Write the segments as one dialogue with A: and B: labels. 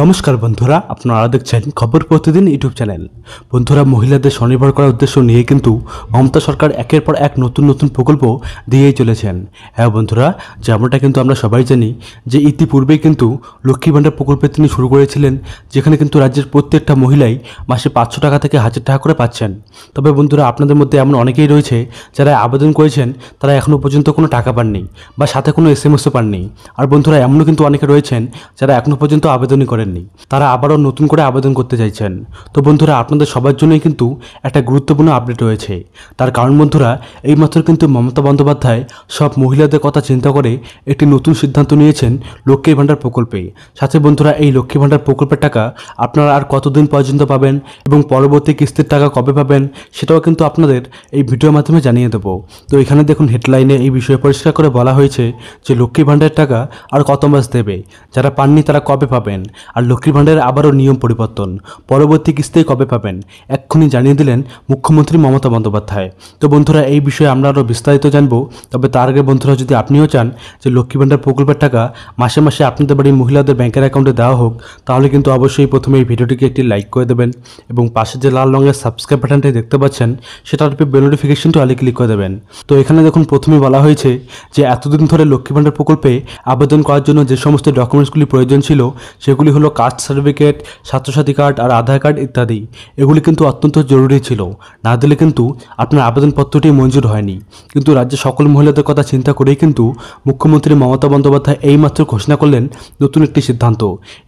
A: নমস্কার বন্ধুরা আপনারা দেখছেন খবর প্রতিদিন ইউটিউব চ্যানেল বন্ধুরা মহিলাদের স্বনির্ভর করার উদ্দেশ্য নিয়ে কিন্তু মমতা সরকার একের পর এক নতুন নতুন প্রকল্প দিয়েই চলেছেন হ্যাঁ বন্ধুরা যেমনটা কিন্তু আমরা সবাই জানি যে ইতিপূর্বেই কিন্তু লক্ষ্মী ভাণ্ডার প্রকল্পে তিনি শুরু করেছিলেন যেখানে কিন্তু রাজ্যের প্রত্যেকটা মহিলাই মাসে পাঁচশো টাকা থেকে হাজার টাকা করে পাচ্ছেন তবে বন্ধুরা আপনাদের মধ্যে এমন অনেকেই রয়েছে যারা আবেদন করেছেন তারা এখনও পর্যন্ত কোনো টাকা পাননি বা সাথে কোনো এস এম এসও পাননি আর বন্ধুরা এমনও কিন্তু অনেকে রয়েছেন যারা এখনও পর্যন্ত আবেদনই করে করেননি তারা আবারও নতুন করে আবেদন করতে চাইছেন তো বন্ধুরা আপনাদের সবার জন্যই কিন্তু একটা গুরুত্বপূর্ণ আপডেট রয়েছে তার কারণ বন্ধুরা এইমাত্র কিন্তু মমতা বন্দ্যোপাধ্যায় সব মহিলাদের কথা চিন্তা করে একটি নতুন সিদ্ধান্ত নিয়েছেন লক্ষ্মীর ভাণ্ডার প্রকল্পে সাথে বন্ধুরা এই লক্ষ্মী ভাণ্ডার প্রকল্পের টাকা আপনারা আর কতদিন পর্যন্ত পাবেন এবং পরবর্তী কিস্তির টাকা কবে পাবেন সেটাও কিন্তু আপনাদের এই ভিডিওর মাধ্যমে জানিয়ে দেবো তো এখানে দেখুন হেডলাইনে এই বিষয়ে পরিষ্কার করে বলা হয়েছে যে লক্ষ্মী ভাণ্ডারের টাকা আর কত মাস দেবে যারা পাননি তারা কবে পাবেন আর লক্ষ্মীর ভাণ্ডারের আবারও নিয়ম পরিবর্তন পরবর্তী কিস্তি কবে পাবেন এক্ষুনি জানিয়ে দিলেন মুখ্যমন্ত্রী মমতা বন্দ্যোপাধ্যায় তো বন্ধুরা এই বিষয়ে আমরা আরও বিস্তারিত জানবো তবে তার আগে বন্ধুরা যদি আপনিও চান যে লক্ষ্মী ভাণ্ডার প্রকল্পের টাকা মাসে মাসে আপনাদের বাড়ির মহিলাদের ব্যাংকের অ্যাকাউন্টে দেওয়া হোক তাহলে কিন্তু অবশ্যই প্রথমে এই ভিডিওটিকে একটি লাইক করে দেবেন এবং পাশে যে লাল রঙের সাবস্ক্রাইব বাটনটি দেখতে পাচ্ছেন সেটার উপরে বেল নোটিফিকেশনটি আলি ক্লিক করে দেবেন তো এখানে দেখুন প্রথমে বলা হয়েছে যে এতদিন ধরে লক্ষ্মী ভাণ্ডার প্রকল্পে আবেদন করার জন্য যে সমস্ত ডকুমেন্টসগুলি প্রয়োজন ছিল সেগুলি হল হলো কাস্ট সার্টিফিকেট স্বাস্থ্যসাথী কার্ড আর আধার কার্ড ইত্যাদি এগুলি কিন্তু অত্যন্ত জরুরি ছিল না দিলে কিন্তু আপনার আবেদনপত্রটি মঞ্জুর হয়নি কিন্তু রাজ্যের সকল মহিলাদের কথা চিন্তা করেই কিন্তু মুখ্যমন্ত্রী মমতা বন্দ্যোপাধ্যায় এইমাত্র ঘোষণা করলেন নতুন একটি সিদ্ধান্ত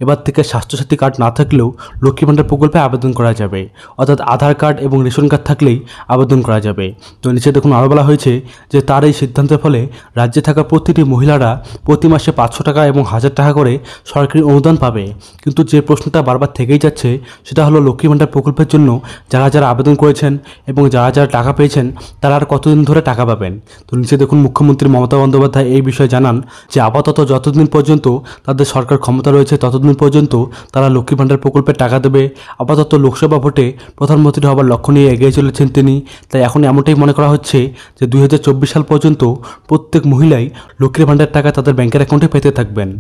A: এবার থেকে স্বাস্থ্যসাথী কার্ড না থাকলেও লক্ষ্মী ভাণ্ডার প্রকল্পে আবেদন করা যাবে অর্থাৎ আধার কার্ড এবং রেশন কার্ড থাকলেই আবেদন করা যাবে তো নিচে দেখুন আরও বলা হয়েছে যে তার এই সিদ্ধান্তের ফলে রাজ্যে থাকা প্রতিটি মহিলারা প্রতি মাসে পাঁচশো টাকা এবং হাজার টাকা করে সরকারি অনুদান পাবে কিন্তু যে প্রশ্নটা বারবার থেকেই যাচ্ছে সেটা হলো লক্ষ্মী ভাণ্ডার প্রকল্পের জন্য যারা যারা আবেদন করেছেন এবং যারা যারা টাকা পেয়েছেন তারা আর কতদিন ধরে টাকা পাবেন তো নিচে দেখুন মুখ্যমন্ত্রী মমতা বন্দ্যোপাধ্যায় এই বিষয়ে জানান যে আপাতত যতদিন পর্যন্ত তাদের সরকার ক্ষমতা রয়েছে ততদিন পর্যন্ত তারা লক্ষ্মী ভাণ্ডার প্রকল্পের টাকা দেবে আপাতত লোকসভা ভোটে প্রধানমন্ত্রী হবার লক্ষ্য নিয়ে এগিয়ে চলেছেন তিনি তাই এখন এমনটাই মনে করা হচ্ছে যে দুই সাল পর্যন্ত প্রত্যেক মহিলাই লক্ষ্মীর ভাণ্ডার টাকা তাদের ব্যাংকের অ্যাকাউন্টে পেতে থাকবেন